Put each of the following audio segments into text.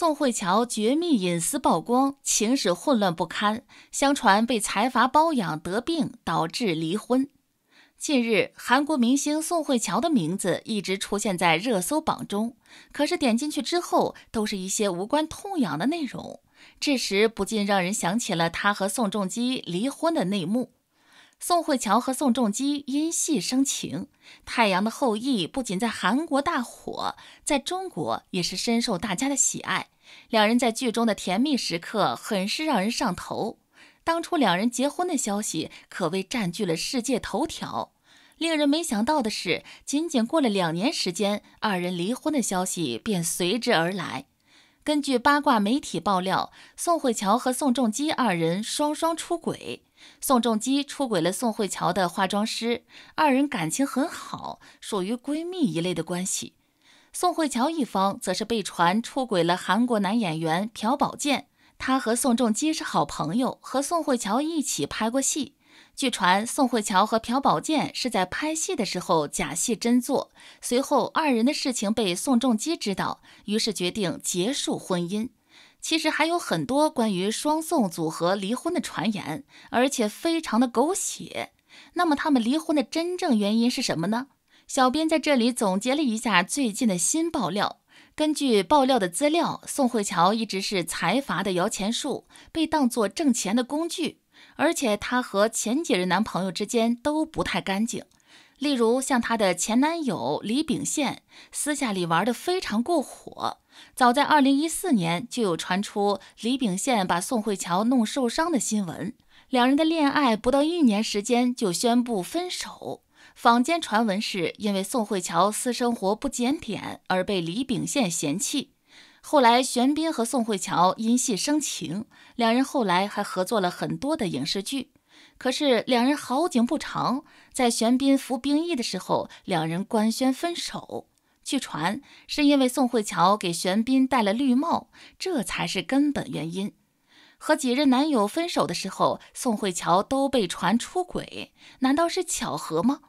宋慧乔绝密隐私曝光，情史混乱不堪。相传被财阀包养，得病导致离婚。近日，韩国明星宋慧乔的名字一直出现在热搜榜中，可是点进去之后，都是一些无关痛痒的内容。这时不禁让人想起了他和宋仲基离婚的内幕。宋慧乔和宋仲基因戏生情，《太阳的后裔》不仅在韩国大火，在中国也是深受大家的喜爱。两人在剧中的甜蜜时刻很是让人上头。当初两人结婚的消息可谓占据了世界头条。令人没想到的是，仅仅过了两年时间，二人离婚的消息便随之而来。根据八卦媒体爆料，宋慧乔和宋仲基二人双双出轨。宋仲基出轨了宋慧乔的化妆师，二人感情很好，属于闺蜜一类的关系。宋慧乔一方则是被传出轨了韩国男演员朴宝剑，他和宋仲基是好朋友，和宋慧乔一起拍过戏。据传宋慧乔和朴宝剑是在拍戏的时候假戏真做，随后二人的事情被宋仲基知道，于是决定结束婚姻。其实还有很多关于双宋组合离婚的传言，而且非常的狗血。那么他们离婚的真正原因是什么呢？小编在这里总结了一下最近的新爆料。根据爆料的资料，宋慧乔一直是财阀的摇钱树，被当作挣钱的工具。而且她和前几任男朋友之间都不太干净，例如像她的前男友李炳宪，私下里玩的非常过火。早在二零一四年，就有传出李秉宪把宋慧乔弄受伤的新闻。两人的恋爱不到一年时间就宣布分手。坊间传闻是因为宋慧乔私生活不检点而被李秉宪嫌弃。后来，玄彬和宋慧乔因戏生情，两人后来还合作了很多的影视剧。可是，两人好景不长，在玄彬服兵役的时候，两人官宣分手。据传是因为宋慧乔给玄彬戴了绿帽，这才是根本原因。和几任男友分手的时候，宋慧乔都被传出轨，难道是巧合吗？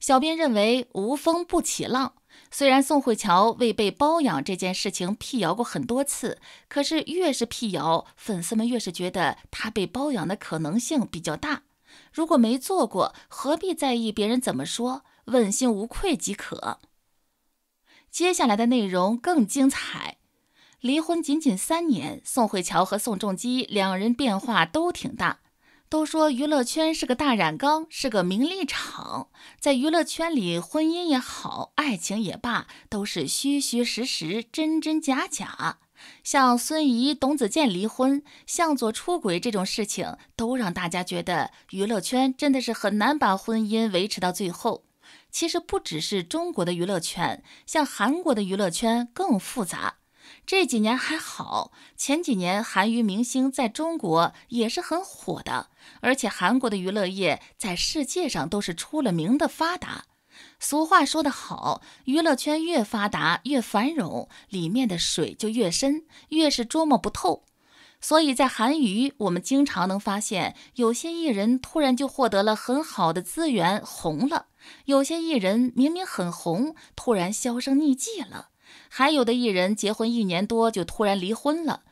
小编认为无风不起浪。虽然宋慧乔为被包养这件事情辟谣过很多次，可是越是辟谣，粉丝们越是觉得她被包养的可能性比较大。如果没做过，何必在意别人怎么说？问心无愧即可。接下来的内容更精彩。离婚仅仅三年，宋慧乔和宋仲基两人变化都挺大。都说娱乐圈是个大染缸，是个名利场。在娱乐圈里，婚姻也好，爱情也罢，都是虚虚实实，真真假假。像孙怡、董子健离婚，向佐出轨这种事情，都让大家觉得娱乐圈真的是很难把婚姻维持到最后。其实不只是中国的娱乐圈，像韩国的娱乐圈更复杂。这几年还好，前几年韩娱明星在中国也是很火的。而且韩国的娱乐业在世界上都是出了名的发达。俗话说得好，娱乐圈越发达越繁荣，里面的水就越深，越是捉摸不透。所以在韩娱，我们经常能发现有些艺人突然就获得了很好的资源，红了。有些艺人明明很红，突然销声匿迹了；还有的艺人结婚一年多就突然离婚了，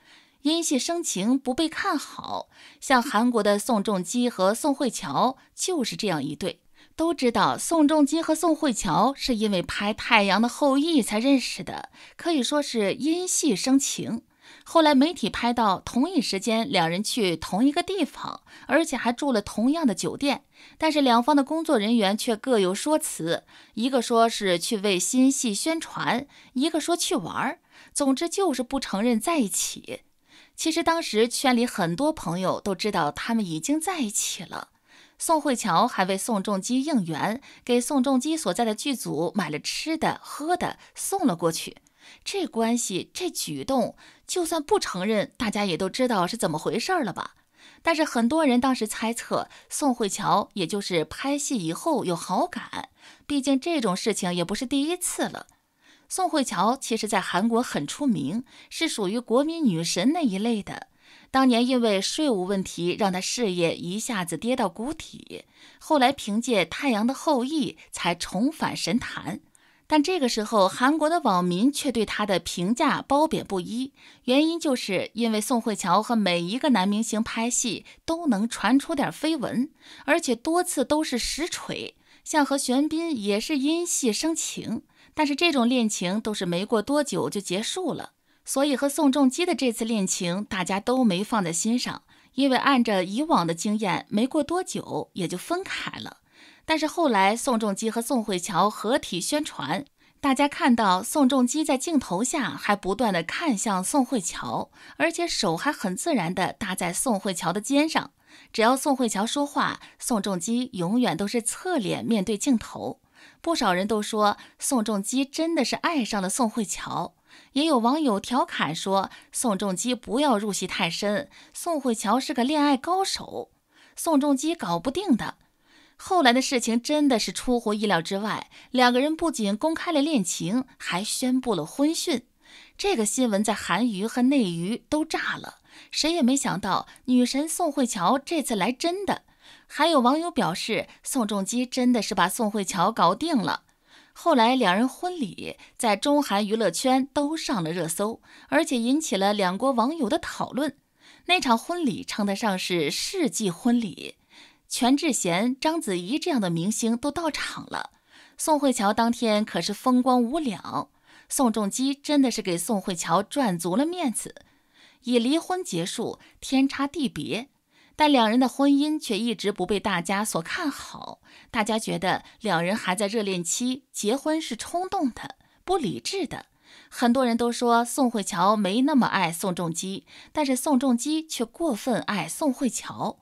因戏生情不被看好。像韩国的宋仲基和宋慧乔就是这样一对。都知道宋仲基和宋慧乔是因为拍《太阳的后裔》才认识的，可以说是因戏生情。后来媒体拍到同一时间两人去同一个地方，而且还住了同样的酒店，但是两方的工作人员却各有说辞，一个说是去为新戏宣传，一个说去玩儿，总之就是不承认在一起。其实当时圈里很多朋友都知道他们已经在一起了，宋慧乔还为宋仲基应援，给宋仲基所在的剧组买了吃的喝的送了过去。这关系，这举动，就算不承认，大家也都知道是怎么回事了吧？但是很多人当时猜测宋慧乔，也就是拍戏以后有好感，毕竟这种事情也不是第一次了。宋慧乔其实在韩国很出名，是属于国民女神那一类的。当年因为税务问题，让她事业一下子跌到谷底，后来凭借《太阳的后裔》才重返神坛。但这个时候，韩国的网民却对他的评价褒贬不一，原因就是因为宋慧乔和每一个男明星拍戏都能传出点绯闻，而且多次都是实锤。像和玄彬也是因戏生情，但是这种恋情都是没过多久就结束了。所以和宋仲基的这次恋情，大家都没放在心上，因为按着以往的经验，没过多久也就分开了。但是后来，宋仲基和宋慧乔合体宣传，大家看到宋仲基在镜头下还不断的看向宋慧乔，而且手还很自然的搭在宋慧乔的肩上。只要宋慧乔说话，宋仲基永远都是侧脸面对镜头。不少人都说宋仲基真的是爱上了宋慧乔，也有网友调侃说宋仲基不要入戏太深，宋慧乔是个恋爱高手，宋仲基搞不定的。后来的事情真的是出乎意料之外，两个人不仅公开了恋情，还宣布了婚讯。这个新闻在韩娱和内娱都炸了，谁也没想到女神宋慧乔这次来真的。还有网友表示，宋仲基真的是把宋慧乔搞定了。后来两人婚礼在中韩娱乐圈都上了热搜，而且引起了两国网友的讨论。那场婚礼称得上是世纪婚礼。全智贤、章子怡这样的明星都到场了，宋慧乔当天可是风光无两。宋仲基真的是给宋慧乔赚足了面子。以离婚结束，天差地别，但两人的婚姻却一直不被大家所看好。大家觉得两人还在热恋期，结婚是冲动的、不理智的。很多人都说宋慧乔没那么爱宋仲基，但是宋仲基却过分爱宋慧乔。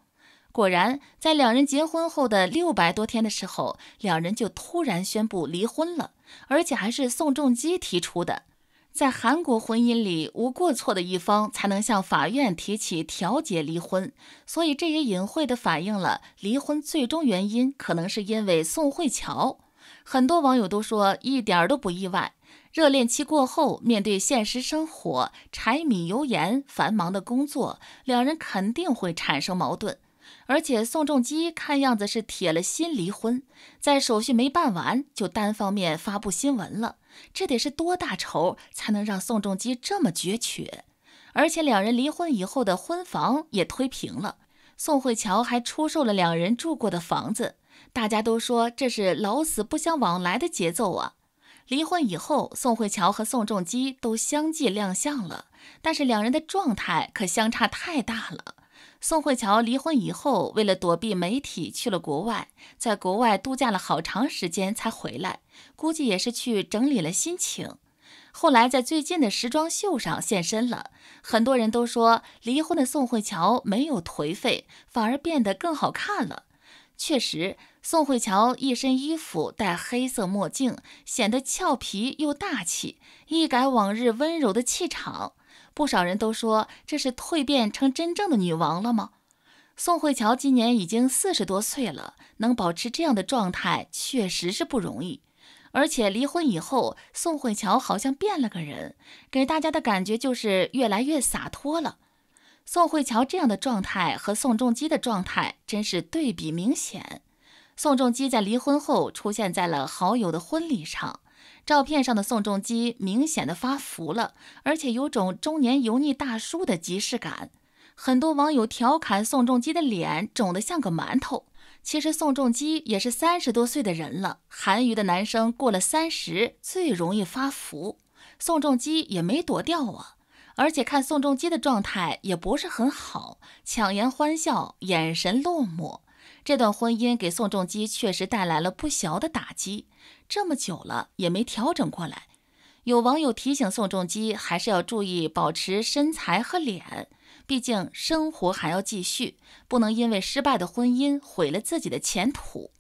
果然，在两人结婚后的六百多天的时候，两人就突然宣布离婚了，而且还是宋仲基提出的。在韩国婚姻里，无过错的一方才能向法院提起调解离婚，所以这也隐晦地反映了离婚最终原因可能是因为宋慧乔。很多网友都说一点儿都不意外，热恋期过后，面对现实生活、柴米油盐繁忙的工作，两人肯定会产生矛盾。而且宋仲基看样子是铁了心离婚，在手续没办完就单方面发布新闻了，这得是多大仇才能让宋仲基这么绝绝？而且两人离婚以后的婚房也推平了，宋慧乔还出售了两人住过的房子，大家都说这是老死不相往来的节奏啊！离婚以后，宋慧乔和宋仲基都相继亮相了，但是两人的状态可相差太大了。宋慧乔离婚以后，为了躲避媒体，去了国外，在国外度假了好长时间才回来，估计也是去整理了心情。后来在最近的时装秀上现身了，很多人都说，离婚的宋慧乔没有颓废，反而变得更好看了。确实，宋慧乔一身衣服，戴黑色墨镜，显得俏皮又大气，一改往日温柔的气场。不少人都说这是蜕变成真正的女王了吗？宋慧乔今年已经四十多岁了，能保持这样的状态确实是不容易。而且离婚以后，宋慧乔好像变了个人，给大家的感觉就是越来越洒脱了。宋慧乔这样的状态和宋仲基的状态真是对比明显。宋仲基在离婚后出现在了好友的婚礼上，照片上的宋仲基明显的发福了，而且有种中年油腻大叔的即视感。很多网友调侃宋仲基的脸肿得像个馒头。其实宋仲基也是三十多岁的人了，韩娱的男生过了三十最容易发福，宋仲基也没躲掉啊。而且看宋仲基的状态也不是很好，强颜欢笑，眼神落寞。这段婚姻给宋仲基确实带来了不小的打击，这么久了也没调整过来。有网友提醒宋仲基，还是要注意保持身材和脸，毕竟生活还要继续，不能因为失败的婚姻毁了自己的前途。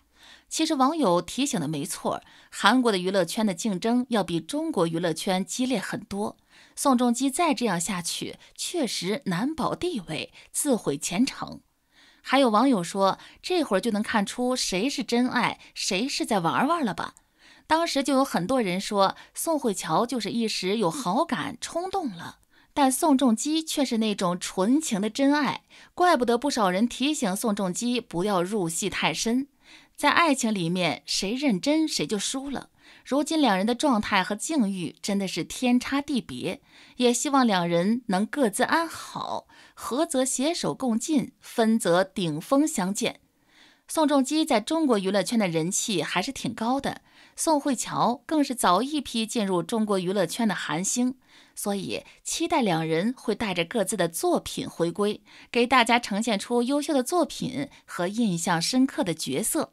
其实网友提醒的没错，韩国的娱乐圈的竞争要比中国娱乐圈激烈很多。宋仲基再这样下去，确实难保地位，自毁前程。还有网友说，这会儿就能看出谁是真爱，谁是在玩玩了吧？当时就有很多人说，宋慧乔就是一时有好感，冲动了；但宋仲基却是那种纯情的真爱，怪不得不少人提醒宋仲基不要入戏太深，在爱情里面，谁认真谁就输了。如今两人的状态和境遇真的是天差地别，也希望两人能各自安好，合则携手共进，分则顶峰相见。宋仲基在中国娱乐圈的人气还是挺高的，宋慧乔更是早一批进入中国娱乐圈的韩星，所以期待两人会带着各自的作品回归，给大家呈现出优秀的作品和印象深刻的角色。